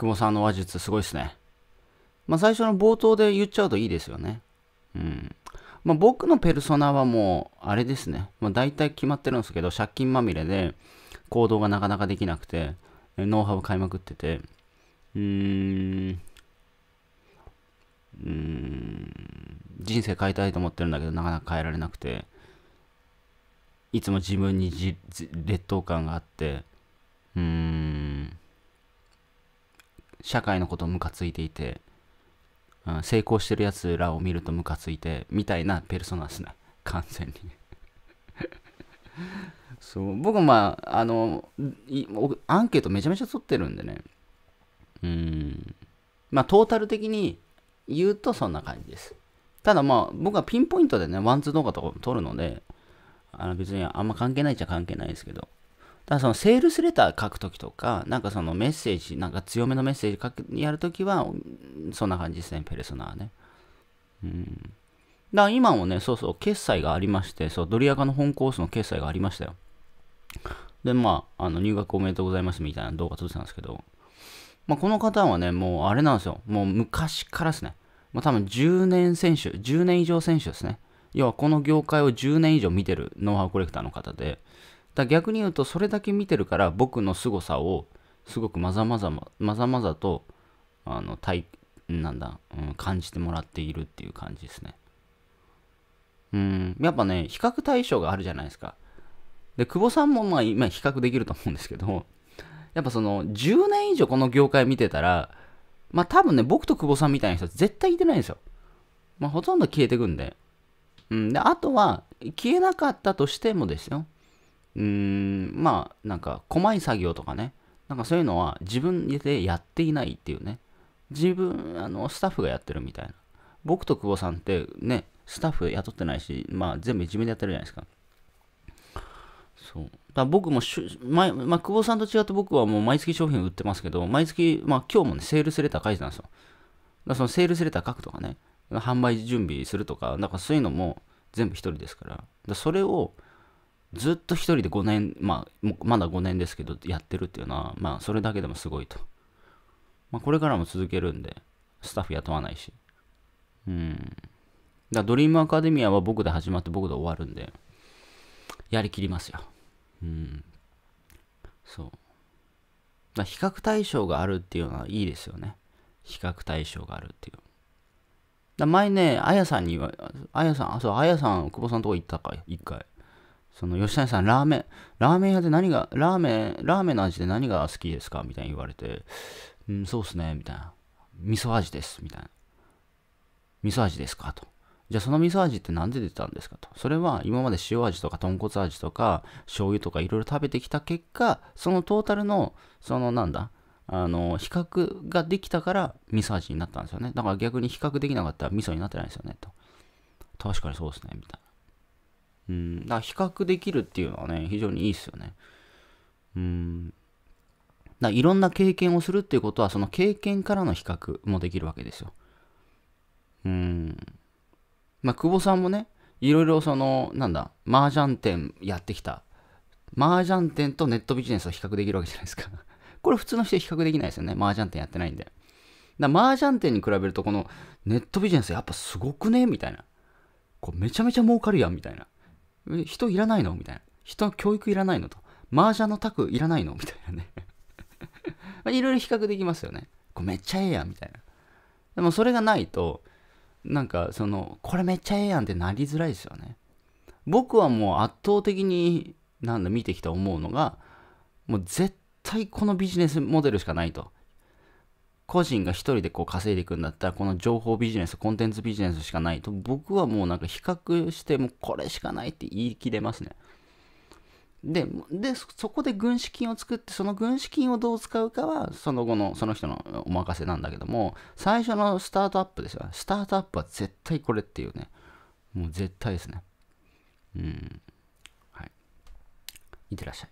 久保さんの話術すごいっすね。まあ、最初の冒頭で言っちゃうといいですよね。うん。まあ、僕のペルソナはもう、あれですね。まあ、大体決まってるんですけど、借金まみれで行動がなかなかできなくて、ノウハウ買いまくってて、うーん、うーん、人生変えたいと思ってるんだけど、なかなか変えられなくて、いつも自分に劣等感があって、うーん、社会のことムカついていて、うん、成功してるやつらを見るとムカついてみたいなペルソナですね完全に そう僕まああのアンケートめちゃめちゃ取ってるんでねうんまあトータル的に言うとそんな感じですただまあ僕はピンポイントでねワンツー動画とか撮るのであの別にあんま関係ないっちゃ関係ないですけどからそのセールスレター書くときとか、なんかそのメッセージ、なんか強めのメッセージ書くやるときは、そんな感じですね、ペルソナはね。うん。だから今もね、そうそう、決済がありまして、そう、ドリアカの本コースの決済がありましたよ。で、まあ、あの入学おめでとうございますみたいな動画撮ってたんですけど、まあ、この方はね、もうあれなんですよ。もう昔からですね。まう多分10年選手、10年以上選手ですね。要はこの業界を10年以上見てるノウハウコレクターの方で、だ逆に言うとそれだけ見てるから僕の凄さをすごくまざまざままざまざとあの体なんだ、うん、感じてもらっているっていう感じですね。うん、やっぱね、比較対象があるじゃないですか。で、久保さんもまあ今比較できると思うんですけど、やっぱその10年以上この業界見てたら、まあ多分ね、僕と久保さんみたいな人絶対いてないんですよ。まあほとんど消えてくんで。うん、で、あとは消えなかったとしてもですよ。うーん、まあ、なんか、細い作業とかね、なんかそういうのは自分でやっていないっていうね、自分、あの、スタッフがやってるみたいな。僕と久保さんってね、スタッフ雇ってないし、まあ、全部自分でやってるじゃないですか。そう。だ僕もしゅ、ままあ、久保さんと違って僕はもう毎月商品売ってますけど、毎月、まあ、今日もね、セールスレター書いてたんですよ。だそのセールスレター書くとかね、販売準備するとか、なんかそういうのも全部一人ですから。だそれを、ずっと一人で5年、まあ、まだ5年ですけど、やってるっていうのは、まあ、それだけでもすごいと。まあ、これからも続けるんで、スタッフ雇わないし。うん。だドリームアカデミアは僕で始まって僕で終わるんで、やりきりますよ。うん。そう。だ比較対象があるっていうのはいいですよね。比較対象があるっていう。だ前ね、あやさんには、あやさん、あ、そう、あやさん、久保さんのとこ行ったか、一回。その吉谷さん、ラーメン、ラーメン屋で何が、ラーメン、ラーメンの味で何が好きですかみたいに言われて、うん、そうっすね、みたいな。味噌味です、みたいな。味噌味ですかと。じゃあその味噌味って何で出たんですかと。それは今まで塩味とか豚骨味とか醤油とかいろいろ食べてきた結果、そのトータルの、そのなんだ、あの、比較ができたから味噌味になったんですよね。だから逆に比較できなかったら味噌になってないですよね、と。確かにそうですね、みたいな。うん、だ比較できるっていうのはね、非常にいいですよね。うん。だいろんな経験をするっていうことは、その経験からの比較もできるわけですよ。うん。まあ、久保さんもね、いろいろその、なんだ、麻雀店やってきた。麻雀店とネットビジネスを比較できるわけじゃないですか。これ普通の人比較できないですよね。麻雀店やってないんで。だ麻雀店に比べると、このネットビジネスやっぱすごくねみたいな。これめちゃめちゃ儲かるやん、みたいな。人いらないのみたいな。人教育いらないのと。麻雀のタクいらないのみたいなね。いろいろ比較できますよね。これめっちゃええやん、みたいな。でもそれがないと、なんかその、これめっちゃええやんってなりづらいですよね。僕はもう圧倒的に、なんだ、見てきた思うのが、もう絶対このビジネスモデルしかないと。個人が一人でこう稼いでいくんだったら、この情報ビジネス、コンテンツビジネスしかないと、僕はもうなんか比較して、もうこれしかないって言い切れますね。で、で、そこで軍資金を作って、その軍資金をどう使うかは、その後の、その人のお任せなんだけども、最初のスタートアップですよ。スタートアップは絶対これっていうね。もう絶対ですね。うん。はい。いってらっしゃい。